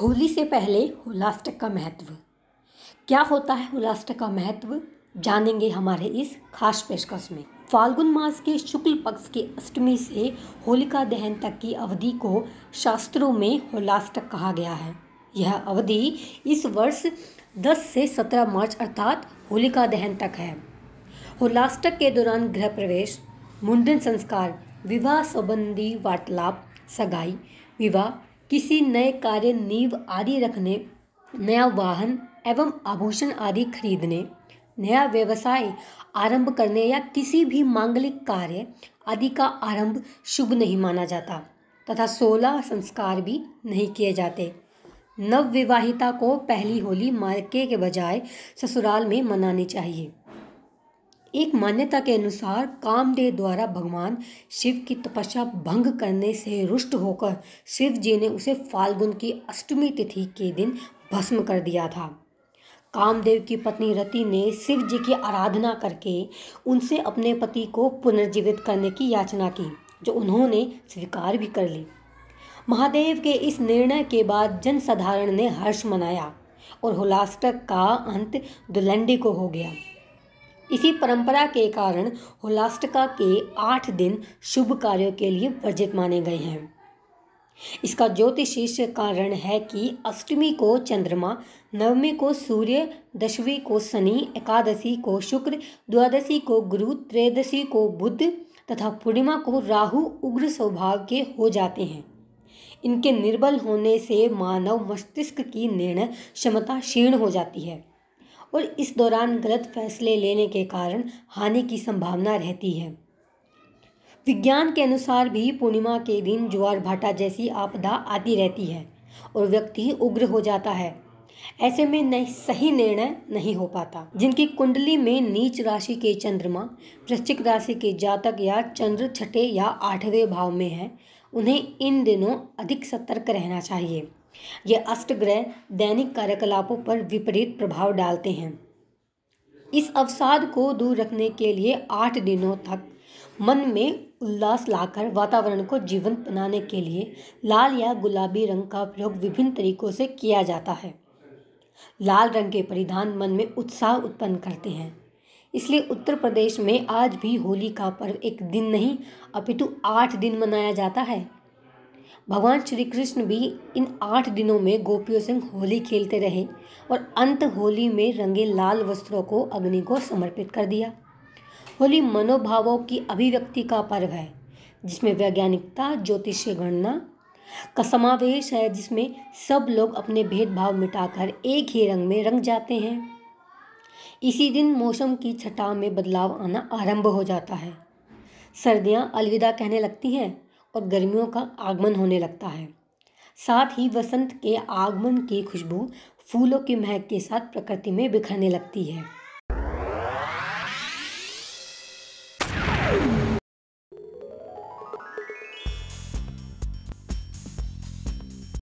होली से पहले होलास्टक का महत्व क्या होता है होलास्टक का महत्व जानेंगे हमारे इस खास पेशकश में फाल्गुन मास के शुक्ल पक्ष के अष्टमी से होलिका दहन तक की अवधि को शास्त्रों में होलास्टक कहा गया है यह अवधि इस वर्ष 10 से 17 मार्च अर्थात होलिका दहन तक है होलास्टक के दौरान गृह प्रवेश मुंडन संस्कार विवाह संबंधी वार्तालाप सगाई विवाह किसी नए कार्य नींव आदि रखने नया वाहन एवं आभूषण आदि खरीदने नया व्यवसाय आरंभ करने या किसी भी मांगलिक कार्य आदि का आरंभ शुभ नहीं माना जाता तथा सोलह संस्कार भी नहीं किए जाते नवविवाहिता को पहली होली मार्के के बजाय ससुराल में मनानी चाहिए एक मान्यता के अनुसार कामदेव द्वारा भगवान शिव की तपस्या भंग करने से रुष्ट होकर शिव जी ने उसे फाल्गुन की अष्टमी तिथि के दिन भस्म कर दिया था कामदेव की पत्नी रति ने शिव जी की आराधना करके उनसे अपने पति को पुनर्जीवित करने की याचना की जो उन्होंने स्वीकार भी कर ली महादेव के इस निर्णय के बाद जनसाधारण ने हर्ष मनाया और होलास्टक का अंत दुलंडी को हो गया इसी परंपरा के कारण होलास्टका के आठ दिन शुभ कार्यों के लिए वर्जित माने गए हैं इसका ज्योतिषीश कारण है कि अष्टमी को चंद्रमा नवमी को सूर्य दशवी को शनि एकादशी को शुक्र द्वादशी को गुरु त्रयोदशी को बुद्ध तथा पूर्णिमा को राहु उग्र स्वभाव के हो जाते हैं इनके निर्बल होने से मानव मस्तिष्क की निर्णय क्षमता क्षीण हो जाती है और इस दौरान गलत फैसले लेने के कारण हानि की संभावना रहती है विज्ञान के अनुसार भी पूर्णिमा के दिन ज्वार भाटा जैसी आपदा आती रहती है और व्यक्ति उग्र हो जाता है ऐसे में नहीं सही निर्णय नहीं हो पाता जिनकी कुंडली में नीच राशि के चंद्रमा वृश्चिक राशि के जातक या चंद्र छठे या आठवें भाव में है उन्हें इन दिनों अधिक सतर्क रहना चाहिए ये अष्टग्रह दैनिक कार्यकलापों पर विपरीत प्रभाव डालते हैं इस अवसाद को दूर रखने के लिए आठ दिनों तक मन में उल्लास लाकर वातावरण को जीवंत बनाने के लिए लाल या गुलाबी रंग का प्रयोग विभिन्न तरीकों से किया जाता है लाल रंग के परिधान मन में उत्साह उत्पन्न करते हैं इसलिए उत्तर प्रदेश में आज भी होली का पर्व एक दिन नहीं अपितु आठ दिन मनाया जाता है भगवान श्री कृष्ण भी इन आठ दिनों में गोपियों संग होली खेलते रहे और अंत होली में रंगे लाल वस्त्रों को अग्नि को समर्पित कर दिया होली मनोभावों की अभिव्यक्ति का पर्व है जिसमें वैज्ञानिकता ज्योतिषीय गणना का समावेश है जिसमें सब लोग अपने भेदभाव मिटाकर एक ही रंग में रंग जाते हैं इसी दिन मौसम की छटा में बदलाव आना आरंभ हो जाता है सर्दियाँ अलविदा कहने लगती हैं और गर्मियों का आगमन होने लगता है साथ ही वसंत के आगमन की खुशबू फूलों की महक के साथ प्रकृति में बिखरने लगती है